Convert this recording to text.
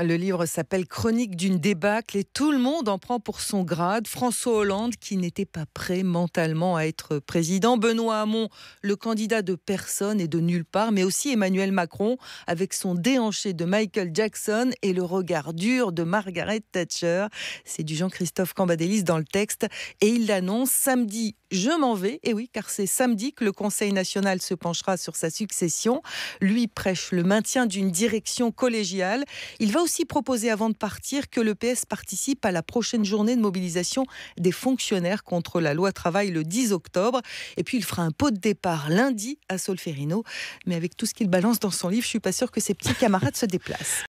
Le livre s'appelle Chronique d'une débâcle et tout le monde en prend pour son grade. François Hollande, qui n'était pas prêt mentalement à être président. Benoît Hamon, le candidat de personne et de nulle part. Mais aussi Emmanuel Macron, avec son déhanché de Michael Jackson et le regard dur de Margaret Thatcher. C'est du Jean-Christophe Cambadélis dans le texte. Et il l'annonce samedi je m'en vais. Et oui, car c'est samedi que le Conseil national se penchera sur sa succession. Lui prêche le maintien d'une direction collégiale. Il va aussi proposer avant de partir que le PS participe à la prochaine journée de mobilisation des fonctionnaires contre la loi travail le 10 octobre. Et puis il fera un pot de départ lundi à Solferino. Mais avec tout ce qu'il balance dans son livre, je suis pas sûr que ses petits camarades se déplacent.